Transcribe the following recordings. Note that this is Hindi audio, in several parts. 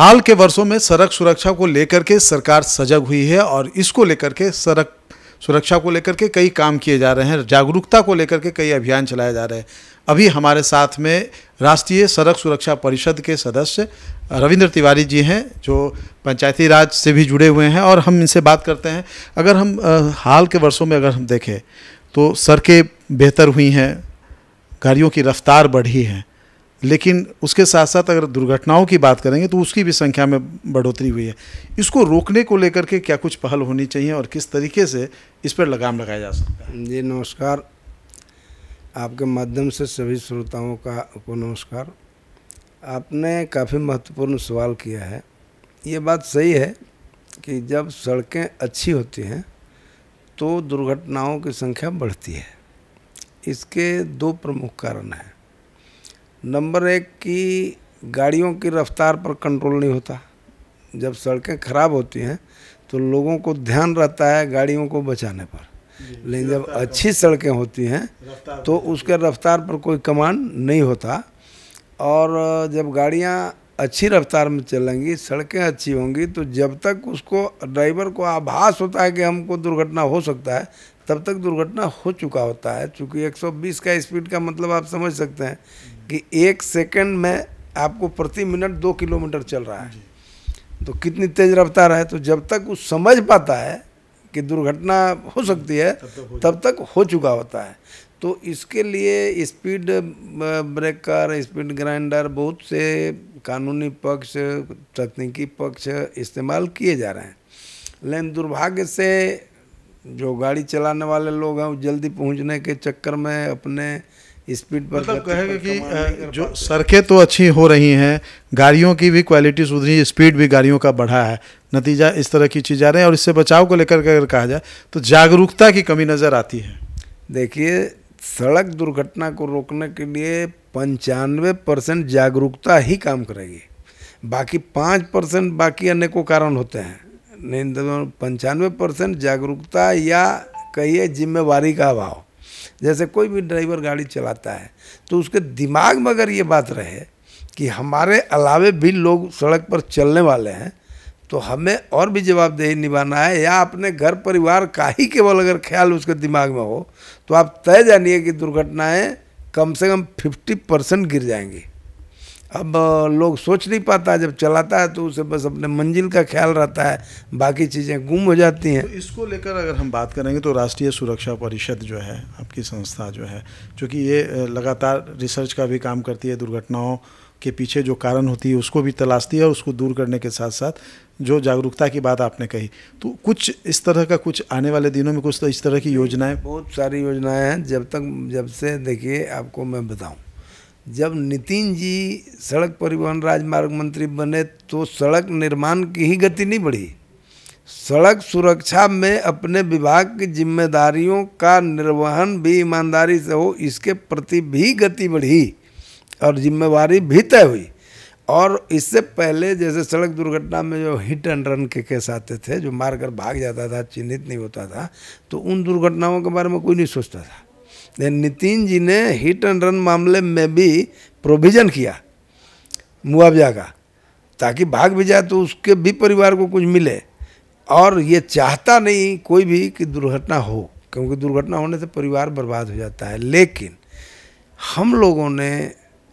हाल के वर्षों में सड़क सुरक्षा को लेकर के सरकार सजग हुई है और इसको लेकर के सड़क सुरक्षा को लेकर के कई काम किए जा रहे हैं जागरूकता को लेकर के कई अभियान चलाए जा रहे हैं अभी हमारे साथ में राष्ट्रीय सड़क सुरक्षा परिषद के सदस्य रविंद्र तिवारी जी हैं जो पंचायती राज से भी जुड़े हुए हैं और हम इनसे बात करते हैं अगर हम हाल के वर्षों में अगर हम देखें तो सड़कें बेहतर हुई हैं गाड़ियों की रफ्तार बढ़ी है लेकिन उसके साथ साथ अगर दुर्घटनाओं की बात करेंगे तो उसकी भी संख्या में बढ़ोतरी हुई है इसको रोकने को लेकर के क्या कुछ पहल होनी चाहिए और किस तरीके से इस पर लगाम लगाया जा सकता है जी नमस्कार आपके माध्यम से सभी श्रोताओं का को नमस्कार आपने काफ़ी महत्वपूर्ण सवाल किया है ये बात सही है कि जब सड़कें अच्छी होती हैं तो दुर्घटनाओं की संख्या बढ़ती है इसके दो प्रमुख कारण हैं नंबर एक की गाड़ियों की रफ्तार पर कंट्रोल नहीं होता जब सड़कें ख़राब होती हैं तो लोगों को ध्यान रहता है गाड़ियों को बचाने पर लेकिन जब अच्छी सड़कें होती हैं तो उसके रफ्तार पर कोई कमांड नहीं होता और जब गाड़ियाँ अच्छी रफ्तार में चलेंगी सड़कें अच्छी होंगी तो जब तक उसको ड्राइवर को आभास होता है कि हमको दुर्घटना हो सकता है तब तक दुर्घटना हो चुका होता है चूँकि 120 का स्पीड का मतलब आप समझ सकते हैं कि एक सेकंड में आपको प्रति मिनट दो किलोमीटर चल रहा है तो कितनी तेज़ रफ्तार है तो जब तक वो समझ पाता है कि दुर्घटना हो सकती है तब तक हो, चुका होता है तो इसके लिए स्पीड ब्रेकर स्पीड ग्राइंडर बहुत से कानूनी पक्ष तकनीकी पक्ष इस्तेमाल किए जा रहे हैं लेकिन दुर्भाग्य से जो गाड़ी चलाने वाले लोग हैं वो जल्दी पहुंचने के चक्कर में अपने स्पीड पर मतलब कहेगा कि जो सड़कें तो अच्छी हो रही हैं गाड़ियों की भी क्वालिटी सुधरी स्पीड भी गाड़ियों का बढ़ा है नतीजा इस तरह की चीज़ आ रही है और इससे बचाव को लेकर अगर कहा जाए तो जागरूकता की कमी नज़र आती है देखिए सड़क दुर्घटना को रोकने के लिए पंचानवे परसेंट जागरूकता ही काम करेगी बाकी पाँच परसेंट बाकी अनेकों कारण होते हैं नहीं तो पंचानवे परसेंट जागरूकता या कहिए जिम्मेवारी का अभाव जैसे कोई भी ड्राइवर गाड़ी चलाता है तो उसके दिमाग में अगर ये बात रहे कि हमारे अलावे भी लोग सड़क पर चलने वाले हैं तो हमें और भी जवाबदेही निभाना है या अपने घर परिवार का ही केवल अगर ख्याल उसके दिमाग में हो तो आप तय जानिए कि दुर्घटनाएं कम से कम 50 परसेंट गिर जाएंगी अब लोग सोच नहीं पाता जब चलाता है तो उसे बस अपने मंजिल का ख्याल रहता है बाकी चीज़ें गुम हो जाती हैं तो इसको लेकर अगर हम बात करेंगे तो राष्ट्रीय सुरक्षा परिषद जो है आपकी संस्था जो है चूँकि ये लगातार रिसर्च का भी काम करती है दुर्घटनाओं के पीछे जो कारण होती है उसको भी तलाशती है और उसको दूर करने के साथ साथ जो जागरूकता की बात आपने कही तो कुछ इस तरह का कुछ आने वाले दिनों में कुछ तो इस तरह की योजनाएं बहुत सारी योजनाएं हैं जब तक जब से देखिए आपको मैं बताऊं जब नितिन जी सड़क परिवहन राजमार्ग मंत्री बने तो सड़क निर्माण की ही गति नहीं बढ़ी सड़क सुरक्षा में अपने विभाग की जिम्मेदारियों का निर्वहन भी ईमानदारी से हो इसके प्रति भी गति बढ़ी और जिम्मेवारी भी तय हुई और इससे पहले जैसे सड़क दुर्घटना में जो हिट एंड रन के केस आते थे जो मारकर भाग जाता था चिन्हित नहीं होता था तो उन दुर्घटनाओं के बारे में कोई नहीं सोचता था नितिन जी ने हिट एंड रन मामले में भी प्रोविज़न किया मुआवजा का ताकि भाग भी जाए तो उसके भी परिवार को कुछ मिले और ये चाहता नहीं कोई भी कि दुर्घटना हो क्योंकि दुर्घटना होने से परिवार बर्बाद हो जाता है लेकिन हम लोगों ने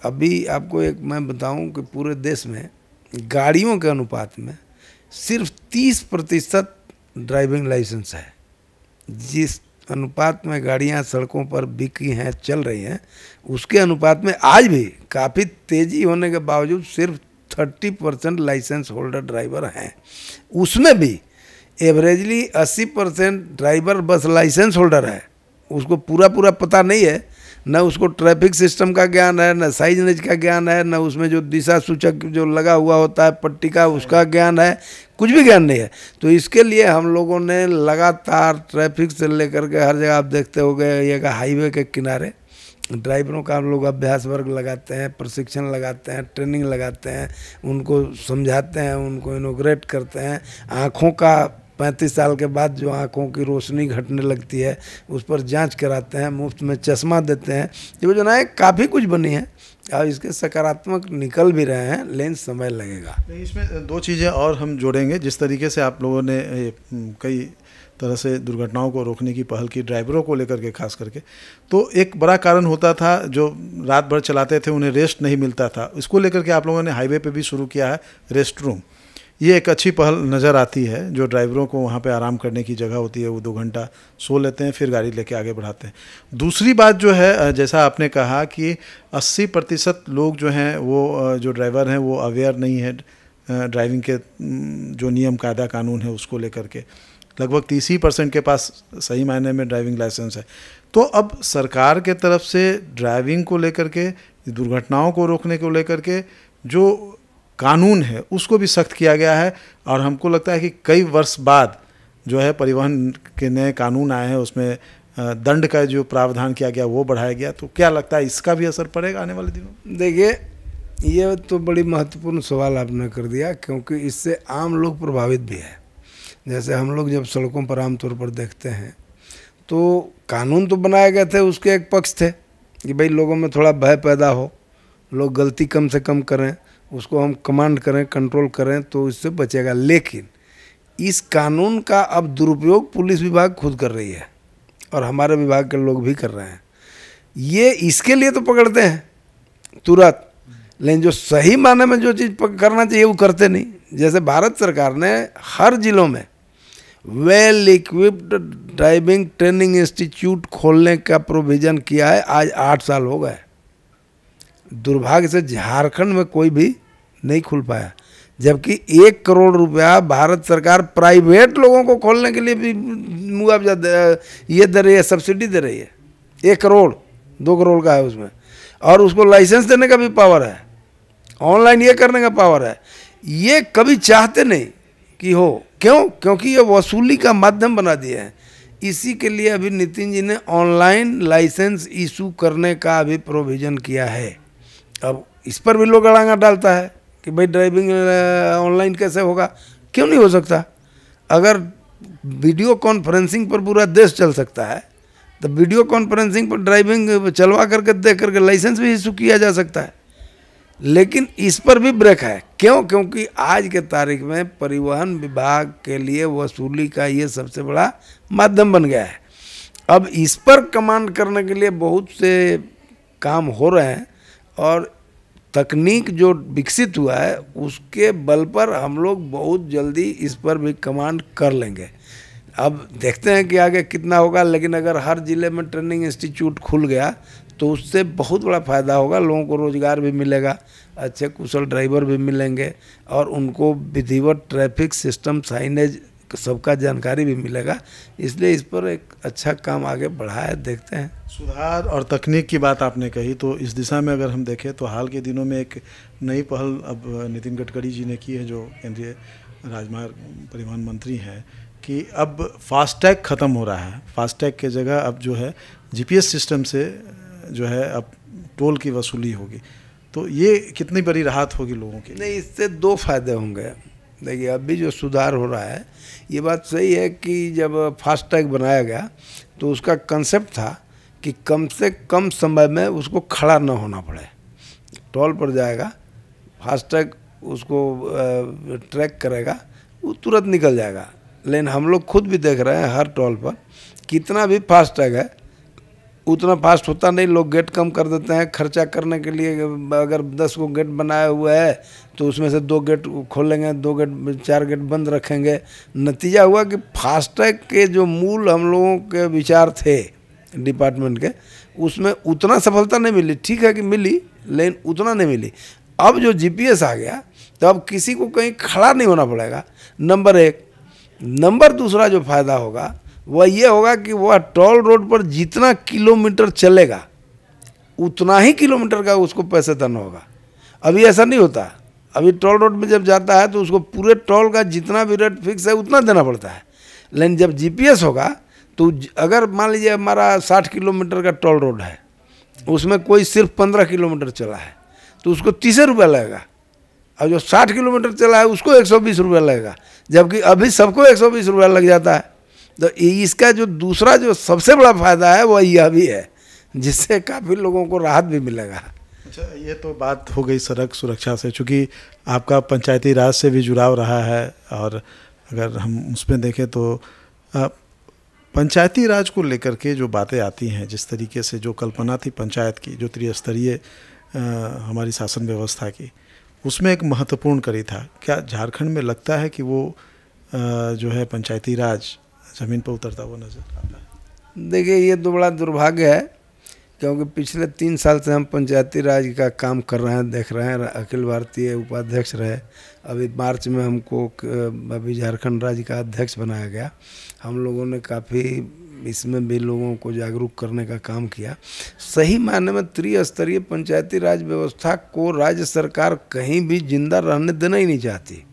अभी आपको एक मैं बताऊं कि पूरे देश में गाड़ियों के अनुपात में सिर्फ 30 प्रतिशत ड्राइविंग लाइसेंस है जिस अनुपात में गाड़ियां सड़कों पर बिकी हैं चल रही हैं उसके अनुपात में आज भी काफ़ी तेज़ी होने के बावजूद सिर्फ thirty percent license holder driver हैं उसमें भी एवरेजली अस्सी परसेंट ड्राइवर बस लाइसेंस होल्डर है उसको पूरा पूरा पता नहीं है न उसको ट्रैफिक सिस्टम का ज्ञान है न साइज नज का ज्ञान है न उसमें जो दिशा सूचक जो लगा हुआ होता है पट्टी का उसका ज्ञान है कुछ भी ज्ञान नहीं है तो इसके लिए हम लोगों ने लगातार ट्रैफिक से लेकर के हर जगह आप देखते हो गए ये हाईवे के किनारे ड्राइवरों का हम लोग अभ्यास वर्ग लगाते हैं प्रशिक्षण लगाते हैं ट्रेनिंग लगाते हैं उनको समझाते हैं उनको इनोग्रेट करते हैं आँखों का पैंतीस साल के बाद जो आँखों की रोशनी घटने लगती है उस पर जांच कराते हैं मुफ्त में चश्मा देते हैं योजनाएँ काफ़ी कुछ बनी है और इसके सकारात्मक निकल भी रहे हैं लेंस समय लगेगा इसमें दो चीज़ें और हम जोड़ेंगे जिस तरीके से आप लोगों ने कई तरह से दुर्घटनाओं को रोकने की पहल की ड्राइवरों को लेकर के खास करके तो एक बड़ा कारण होता था जो रात भर चलाते थे उन्हें रेस्ट नहीं मिलता था इसको लेकर के आप लोगों ने हाईवे पे भी शुरू किया है रेस्ट रूम ये एक अच्छी पहल नज़र आती है जो ड्राइवरों को वहाँ पे आराम करने की जगह होती है वो दो घंटा सो लेते हैं फिर गाड़ी लेके आगे बढ़ाते हैं दूसरी बात जो है जैसा आपने कहा कि 80 प्रतिशत लोग जो हैं वो जो ड्राइवर हैं वो अवेयर नहीं है ड्राइविंग के जो नियम कायदा कानून है उसको लेकर के लगभग तीस ही परसेंट के पास सही मायने में ड्राइविंग लाइसेंस है तो अब सरकार के तरफ से ड्राइविंग को लेकर के दुर्घटनाओं को रोकने को लेकर के जो कानून है उसको भी सख्त किया गया है और हमको लगता है कि कई वर्ष बाद जो है परिवहन के नए कानून आए हैं उसमें दंड का जो प्रावधान किया गया वो बढ़ाया गया तो क्या लगता है इसका भी असर पड़ेगा आने वाले दिनों देखिए ये तो बड़ी महत्वपूर्ण सवाल आपने कर दिया क्योंकि इससे आम लोग प्रभावित भी हैं जैसे हम लोग जब सड़कों पर आमतौर पर देखते हैं तो कानून तो बनाए गए थे उसके एक पक्ष थे कि भाई लोगों में थोड़ा भय पैदा हो लोग गलती कम से कम करें उसको हम कमांड करें कंट्रोल करें तो इससे बचेगा लेकिन इस कानून का अब दुरुपयोग पुलिस विभाग खुद कर रही है और हमारे विभाग के लोग भी कर रहे हैं ये इसके लिए तो पकड़ते हैं तुरंत लेकिन जो सही माने में जो चीज़ करना चाहिए वो करते नहीं जैसे भारत सरकार ने हर ज़िलों में well equipped driving training institute खोलने का प्रोविज़न किया है आज आठ साल हो गए दुर्भाग्य से झारखंड में कोई भी नहीं खुल पाया जबकि एक करोड़ रुपया भारत सरकार प्राइवेट लोगों को खोलने के लिए भी मुआवजा ये दे रही है सब्सिडी दे रही है एक करोड़ दो करोड़ का है उसमें और उसको लाइसेंस देने का भी पावर है ऑनलाइन ये करने का पावर है ये कभी चाहते नहीं कि हो क्यों क्योंकि ये वसूली का माध्यम बना दिया है इसी के लिए अभी नितिन जी ने ऑनलाइन लाइसेंस इशू करने का अभी प्रोविज़न किया है अब इस पर भी लोग अड़ांगा डालता है कि भाई ड्राइविंग ऑनलाइन कैसे होगा क्यों नहीं हो सकता अगर वीडियो कॉन्फ्रेंसिंग पर पूरा देश चल सकता है तो वीडियो कॉन्फ्रेंसिंग पर ड्राइविंग चलवा करके देख करके लाइसेंस भी इशू किया जा सकता है लेकिन इस पर भी ब्रेक है क्यों क्योंकि आज के तारीख में परिवहन विभाग के लिए वसूली का ये सबसे बड़ा माध्यम बन गया है अब इस पर कमांड करने के लिए बहुत से काम हो रहे हैं और तकनीक जो विकसित हुआ है उसके बल पर हम लोग बहुत जल्दी इस पर भी कमांड कर लेंगे अब देखते हैं कि आगे कितना होगा लेकिन अगर हर ज़िले में ट्रेनिंग इंस्टीट्यूट खुल गया तो उससे बहुत बड़ा फ़ायदा होगा लोगों को रोज़गार भी मिलेगा अच्छे कुशल ड्राइवर भी मिलेंगे और उनको विधिवत ट्रैफिक सिस्टम साइनेज सबका जानकारी भी मिलेगा इसलिए इस पर एक अच्छा काम आगे बढ़ाए है देखते हैं सुधार और तकनीक की बात आपने कही तो इस दिशा में अगर हम देखें तो हाल के दिनों में एक नई पहल अब नितिन गडकरी जी ने की है जो केंद्रीय राजमार्ग परिवहन मंत्री हैं कि अब फास्टैग ख़त्म हो रहा है फास्टैग के जगह अब जो है जी सिस्टम से जो है अब टोल की वसूली होगी तो ये कितनी बड़ी राहत होगी लोगों की नहीं इससे दो फायदे होंगे देखिए अब भी जो सुधार हो रहा है ये बात सही है कि जब फास्टैग बनाया गया तो उसका कंसेप्ट था कि कम से कम समय में उसको खड़ा न होना पड़े टोल पर जाएगा फास्टैग उसको ट्रैक करेगा वो तुरंत निकल जाएगा लेकिन हम लोग खुद भी देख रहे हैं हर टोल पर कितना भी फास्ट टैग है उतना फास्ट होता नहीं लोग गेट कम कर देते हैं खर्चा करने के लिए अगर दस को गेट बनाया हुआ है तो उसमें से दो गेट खोलेंगे दो गेट चार गेट बंद रखेंगे नतीजा हुआ कि फास्टैग के जो मूल हम लोगों के विचार थे डिपार्टमेंट के उसमें उतना सफलता नहीं मिली ठीक है कि मिली लेकिन उतना नहीं मिली अब जो जी आ गया तो अब किसी को कहीं खड़ा नहीं होना पड़ेगा नंबर एक नंबर दूसरा जो फायदा होगा वह यह होगा कि वह टोल रोड पर जितना किलोमीटर चलेगा उतना ही किलोमीटर का उसको पैसे देना होगा अभी ऐसा नहीं होता अभी टोल रोड में जब जाता है तो उसको पूरे टोल का जितना भी रेट फिक्स है उतना देना पड़ता है लेकिन जब जीपीएस होगा तो अगर मान लीजिए हमारा साठ किलोमीटर का टोल रोड है उसमें कोई सिर्फ पंद्रह किलोमीटर चला है तो उसको तीस रुपया लगेगा और जो साठ किलोमीटर चला है उसको एक सौ बीस रुपया लगेगा जबकि अभी सबको एक सौ बीस रुपया लग जाता है तो इसका जो दूसरा जो सबसे बड़ा फायदा है वह यह भी है जिससे काफ़ी लोगों को राहत भी मिलेगा अच्छा ये तो बात हो गई सड़क सुरक्षा से चूँकि आपका पंचायती राज से भी जुड़ाव रहा है और अगर हम उसमें देखें तो आ, पंचायती राज को लेकर के जो बातें आती हैं जिस तरीके से जो कल्पना थी पंचायत की जो त्रिस्तरीय हमारी शासन व्यवस्था की उसमें एक महत्वपूर्ण कड़ी था क्या झारखंड में लगता है कि वो आ, जो है पंचायती राज ज़मीन पर उतरता हुआ नज़र आता देखिए ये तो बड़ा दुर्भाग्य है क्योंकि पिछले तीन साल से हम पंचायती राज का काम कर रहे हैं देख रहे हैं अखिल भारतीय उपाध्यक्ष रहे अभी मार्च में हमको अभी झारखंड राज्य का अध्यक्ष बनाया गया हम लोगों ने काफ़ी इसमें भी लोगों को जागरूक करने का काम किया सही मायने में त्रिस्तरीय पंचायती राज व्यवस्था को राज्य सरकार कहीं भी जिंदा रहने देना ही नहीं चाहती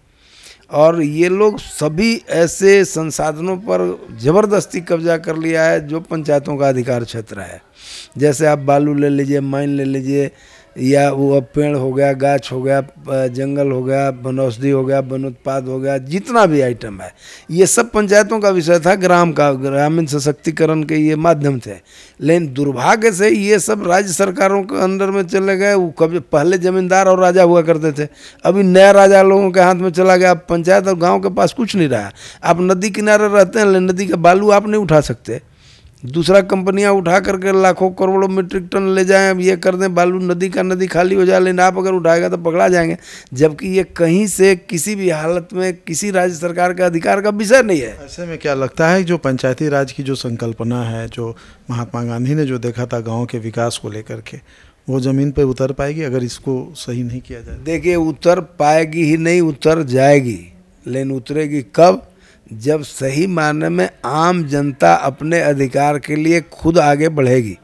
और ये लोग सभी ऐसे संसाधनों पर ज़बरदस्ती कब्जा कर लिया है जो पंचायतों का अधिकार क्षेत्र है जैसे आप बालू ले लीजिए माइन ले लीजिए या वो अब पेड़ हो गया गाछ हो गया जंगल हो गया औषधि हो गया वन उत्पाद हो गया जितना भी आइटम है ये सब पंचायतों का विषय था ग्राम का ग्रामीण सशक्तिकरण के ये माध्यम थे लेकिन दुर्भाग्य से ये सब राज्य सरकारों के अंदर में चले गए वो कभी पहले जमींदार और राजा हुआ करते थे अभी नया राजा लोगों के हाथ में चला गया पंचायत और गाँव के पास कुछ नहीं रहा आप नदी किनारे रहते हैं नदी का बालू आप नहीं उठा सकते दूसरा कंपनियां उठा करके लाखों करोड़ों मीट्रिक टन ले जाएं अब ये कर दें बालू नदी का नदी खाली हो जाए लेकिन आप अगर उठाएगा तो पकड़ा जाएंगे जबकि ये कहीं से किसी भी हालत में किसी राज्य सरकार का अधिकार का विषय नहीं है ऐसे में क्या लगता है जो पंचायती राज की जो संकल्पना है जो महात्मा गांधी ने जो देखा था गाँव के विकास को लेकर के वो ज़मीन पर उतर पाएगी अगर इसको सही नहीं किया जाए देखिए उतर पाएगी ही नहीं उतर जाएगी लेकिन उतरेगी कब जब सही मायने में आम जनता अपने अधिकार के लिए खुद आगे बढ़ेगी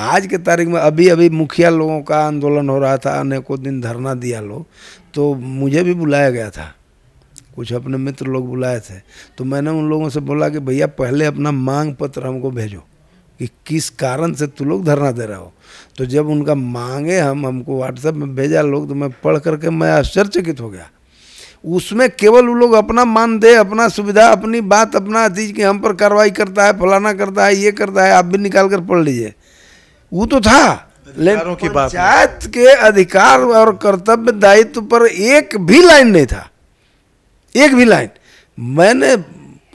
आज के तारीख में अभी अभी मुखिया लोगों का आंदोलन हो रहा था अनेकों दिन धरना दिया लोग तो मुझे भी बुलाया गया था कुछ अपने मित्र लोग बुलाए थे तो मैंने उन लोगों से बोला कि भैया पहले अपना मांग पत्र हमको भेजो कि किस कारण से तू लोग धरना दे रहे हो तो जब उनका मांगे हम हमको व्हाट्सएप में भेजा लोग तो मैं पढ़ करके मैं आश्चर्यचकित हो गया उसमें केवल वो लोग अपना मान दे अपना सुविधा अपनी बात अपना चीज की हम पर कार्रवाई करता है फलाना करता है ये करता है आप भी निकाल कर पढ़ लीजिए वो तो था लेकिन पंचायत के अधिकार और कर्तव्य दायित्व पर एक भी लाइन नहीं था एक भी लाइन मैंने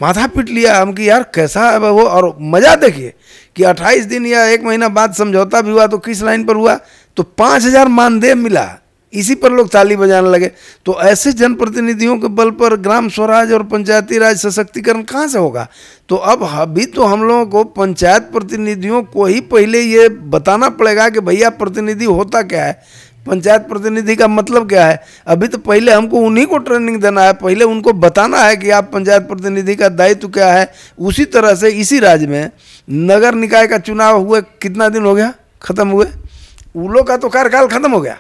माथा पीट लिया हम कि यार कैसा है वो और मज़ा देखिए कि 28 दिन या एक महीना बाद समझौता भी हुआ तो किस लाइन पर हुआ तो हजार मानदेय मिला इसी पर लोग ताली बजाने लगे तो ऐसे जनप्रतिनिधियों के बल पर ग्राम स्वराज और पंचायती राज सशक्तिकरण कहाँ से होगा तो अब अभी तो हम लोगों को पंचायत प्रतिनिधियों को ही पहले ये बताना पड़ेगा कि भैया प्रतिनिधि होता क्या है पंचायत प्रतिनिधि का मतलब क्या है अभी तो पहले हमको उन्हीं को ट्रेनिंग देना है पहले उनको बताना है कि आप पंचायत प्रतिनिधि का दायित्व क्या है उसी तरह से इसी राज्य में नगर निकाय का चुनाव हुए कितना दिन हो गया ख़त्म हुए उलो का तो कार्यकाल खत्म हो गया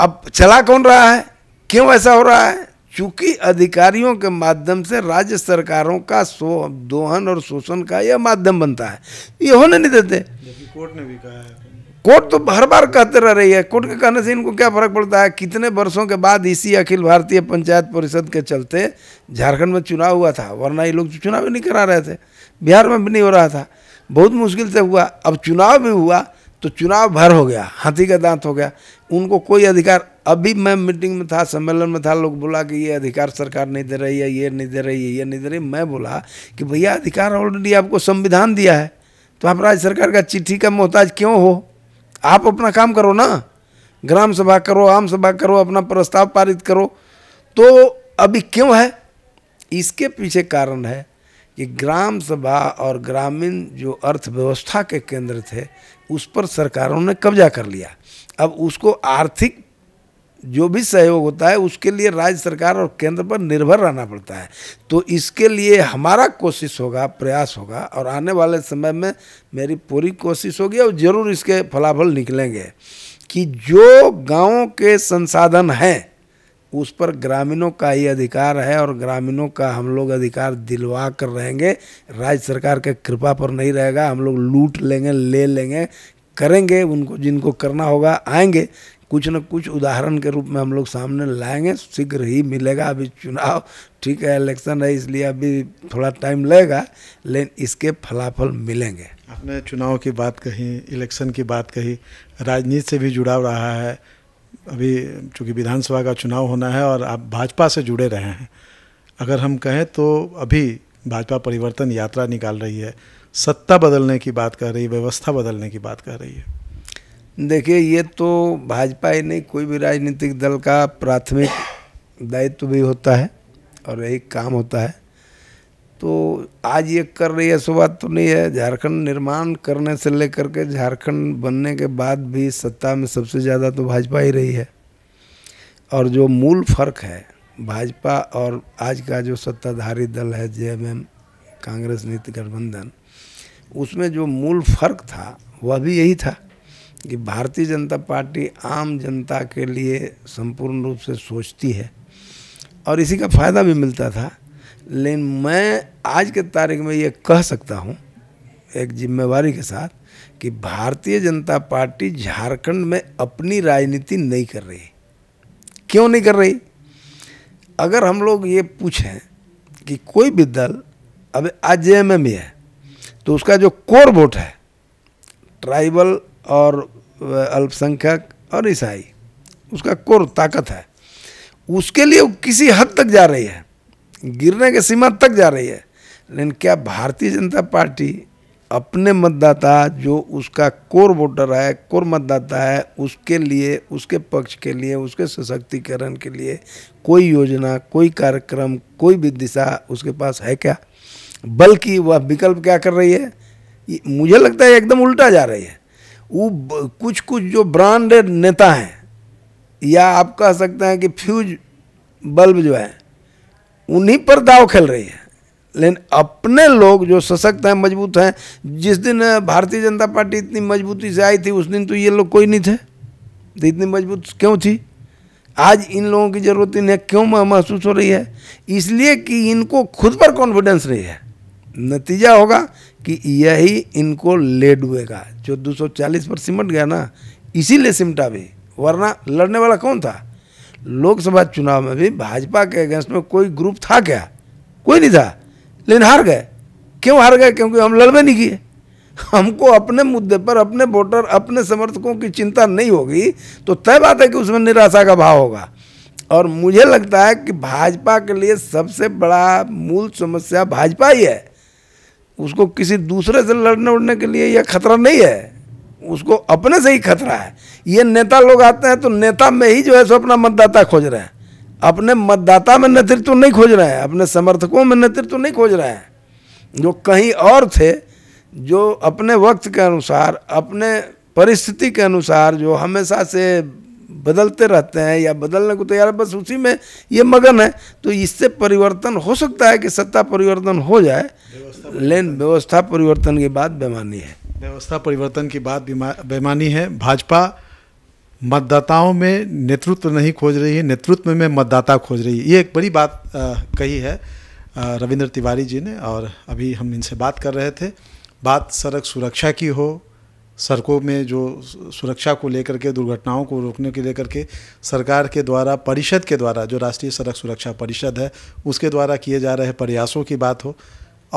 अब चला कौन रहा है क्यों ऐसा हो रहा है चूंकि अधिकारियों के माध्यम से राज्य सरकारों का सो दोहन और शोषण का यह माध्यम बनता है ये होने नहीं देते कोर्ट ने भी कहा है कोर्ट तो हर बार कहते रह रही है कोर्ट के कहने से इनको क्या फर्क पड़ता है कितने वर्षों के बाद इसी अखिल भारतीय पंचायत परिषद के चलते झारखंड में चुनाव हुआ था वरना ये लोग चुनाव भी नहीं करा रहे थे बिहार में भी नहीं हो रहा था बहुत मुश्किल से हुआ अब चुनाव भी हुआ तो चुनाव भर हो गया हाथी का दांत हो गया उनको कोई अधिकार अभी मैं मीटिंग में था सम्मेलन में था लोग बोला कि ये अधिकार सरकार नहीं दे रही है ये नहीं दे रही है ये नहीं दे रही मैं बोला कि भैया अधिकार ऑलरेडी आपको संविधान दिया है तो आप राज्य सरकार का चिट्ठी का मोहताज क्यों हो आप अपना काम करो ना ग्राम सभा करो आम सभा करो अपना प्रस्ताव पारित करो तो अभी क्यों है इसके पीछे कारण है कि ग्राम सभा और ग्रामीण जो अर्थव्यवस्था के केंद्र थे उस पर सरकारों ने कब्जा कर लिया अब उसको आर्थिक जो भी सहयोग होता है उसके लिए राज्य सरकार और केंद्र पर निर्भर रहना पड़ता है तो इसके लिए हमारा कोशिश होगा प्रयास होगा और आने वाले समय में मेरी पूरी कोशिश होगी और ज़रूर इसके फलाफल निकलेंगे कि जो गाँव के संसाधन हैं उस पर ग्रामीणों का ही अधिकार है और ग्रामीणों का हम लोग अधिकार दिलवा कर रहेंगे राज्य सरकार के कृपा पर नहीं रहेगा हम लोग लूट लेंगे ले लेंगे करेंगे उनको जिनको करना होगा आएंगे कुछ न कुछ उदाहरण के रूप में हम लोग सामने लाएंगे शीघ्र ही मिलेगा अभी चुनाव ठीक है इलेक्शन है इसलिए अभी थोड़ा टाइम लगेगा लेकिन इसके फलाफल मिलेंगे आपने चुनाव की बात कही इलेक्शन की बात कही राजनीति से भी जुड़ाव रहा है अभी चूंकि विधानसभा का चुनाव होना है और आप भाजपा से जुड़े रहे हैं अगर हम कहें तो अभी भाजपा परिवर्तन यात्रा निकाल रही है सत्ता बदलने की बात कर रही है व्यवस्था बदलने की बात कर रही है देखिए ये तो भाजपा ही नहीं कोई भी राजनीतिक दल का प्राथमिक दायित्व भी होता है और एक काम होता है तो आज ये कर रही है ऐसा बात तो नहीं है झारखंड निर्माण करने से लेकर के झारखंड बनने के बाद भी सत्ता में सबसे ज़्यादा तो भाजपा ही रही है और जो मूल फर्क है भाजपा और आज का जो सत्ताधारी दल है जे कांग्रेस नीति गठबंधन उसमें जो मूल फर्क था वह भी यही था कि भारतीय जनता पार्टी आम जनता के लिए संपूर्ण रूप से सोचती है और इसी का फ़ायदा भी मिलता था लेकिन मैं आज के तारीख में ये कह सकता हूँ एक जिम्मेवारी के साथ कि भारतीय जनता पार्टी झारखंड में अपनी राजनीति नहीं कर रही क्यों नहीं कर रही अगर हम लोग ये पूछें कि कोई भी दल अब आज जे एम में है तो उसका जो कोर वोट है ट्राइबल और अल्पसंख्यक और ईसाई उसका कोर ताकत है उसके लिए वो किसी हद तक जा रही है गिरने के सीमा तक जा रही है लेकिन क्या भारतीय जनता पार्टी अपने मतदाता जो उसका कोर वोटर है कोर मतदाता है उसके लिए उसके पक्ष के लिए उसके सशक्तिकरण के लिए कोई योजना कोई कार्यक्रम कोई भी दिशा उसके पास है क्या बल्कि वह विकल्प क्या कर रही है मुझे लगता है एकदम उल्टा जा रही है वो कुछ कुछ जो ब्रांडेड नेता हैं या आप कह सकते हैं कि फ्यूज बल्ब जो है उन्हीं पर दाव खेल रही है लेकिन अपने लोग जो सशक्त हैं मजबूत हैं जिस दिन भारतीय जनता पार्टी इतनी मजबूती से आई थी उस दिन तो ये लोग कोई नहीं थे तो इतनी मजबूत क्यों थी आज इन लोगों की ज़रूरत इन्हें क्यों महसूस हो रही है इसलिए कि इनको खुद पर कॉन्फिडेंस नहीं है नतीजा होगा कि यही इनको ले डूबेगा जो 240 पर सिमट गया ना इसीलिए सिमटा भी वरना लड़ने वाला कौन था लोकसभा चुनाव में भी भाजपा के अगेंस्ट में कोई ग्रुप था क्या कोई नहीं था लेकिन हार गए क्यों हार गए क्योंकि हम लड़बे नहीं किए हमको अपने मुद्दे पर अपने वोटर अपने समर्थकों की चिंता नहीं होगी तो तय बात है कि उसमें निराशा का भाव होगा और मुझे लगता है कि भाजपा के लिए सबसे बड़ा मूल समस्या भाजपा ही है उसको किसी दूसरे से लड़ने उड़ने के लिए यह खतरा नहीं है उसको अपने से ही खतरा है ये नेता लोग आते हैं तो नेता में ही जो है सो अपना मतदाता खोज रहे हैं अपने मतदाता में नेतृत्व नहीं खोज रहे हैं अपने समर्थकों में नेतृत्व नहीं खोज रहे हैं जो कहीं और थे जो अपने वक्त के अनुसार अपने परिस्थिति के अनुसार जो हमेशा से बदलते रहते हैं या बदलने को तैयार बस उसी में ये मगन है तो इससे परिवर्तन हो सकता है कि सत्ता परिवर्तन हो जाए लेकिन व्यवस्था परिवर्तन की बात बेमानी है व्यवस्था परिवर्तन की बात बेमानी है भाजपा मतदाताओं में नेतृत्व नहीं खोज रही है नेतृत्व में मतदाता खोज रही है ये एक बड़ी बात आ, कही है रविंद्र तिवारी जी ने और अभी हम इनसे बात कर रहे थे बात सड़क सुरक्षा की हो सड़कों में जो सुरक्षा को लेकर के दुर्घटनाओं को रोकने के लेकर के सरकार के द्वारा परिषद के द्वारा जो राष्ट्रीय सड़क सुरक्षा परिषद है उसके द्वारा किए जा रहे प्रयासों की बात हो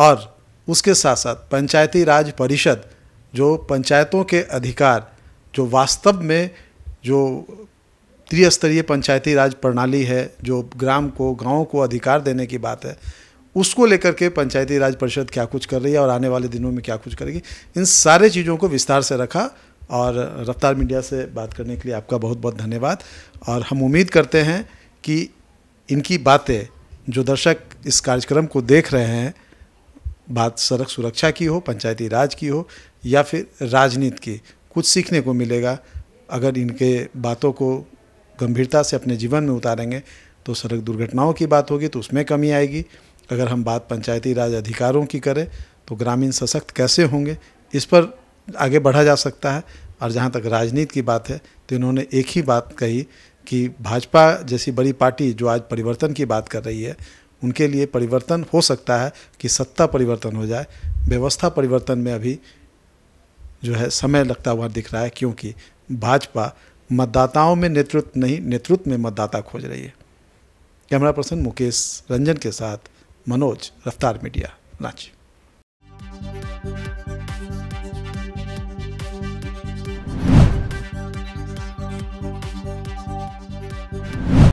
और उसके साथ साथ पंचायती राज परिषद जो पंचायतों के अधिकार जो वास्तव में जो त्रिस्तरीय पंचायती राज प्रणाली है जो ग्राम को गाँव को अधिकार देने की बात है उसको लेकर के पंचायती राज परिषद क्या कुछ कर रही है और आने वाले दिनों में क्या कुछ करेगी इन सारे चीज़ों को विस्तार से रखा और रफ्तार मीडिया से बात करने के लिए आपका बहुत बहुत धन्यवाद और हम उम्मीद करते हैं कि इनकी बातें जो दर्शक इस कार्यक्रम को देख रहे हैं बात सड़क सुरक्षा की हो पंचायती राज की हो या फिर राजनीति की कुछ सीखने को मिलेगा अगर इनके बातों को गंभीरता से अपने जीवन में उतारेंगे तो सड़क दुर्घटनाओं की बात होगी तो उसमें कमी आएगी अगर हम बात पंचायती राज अधिकारों की करें तो ग्रामीण सशक्त कैसे होंगे इस पर आगे बढ़ा जा सकता है और जहाँ तक राजनीति की बात है तो इन्होंने एक ही बात कही कि भाजपा जैसी बड़ी पार्टी जो आज परिवर्तन की बात कर रही है उनके लिए परिवर्तन हो सकता है कि सत्ता परिवर्तन हो जाए व्यवस्था परिवर्तन में अभी जो है समय लगता हुआ दिख रहा है क्योंकि भाजपा मतदाताओं में नेतृत्व नहीं नेतृत्व में मतदाता खोज रही है कैमरा पर्सन मुकेश रंजन के साथ मनोज रफ्तार मीडिया रांची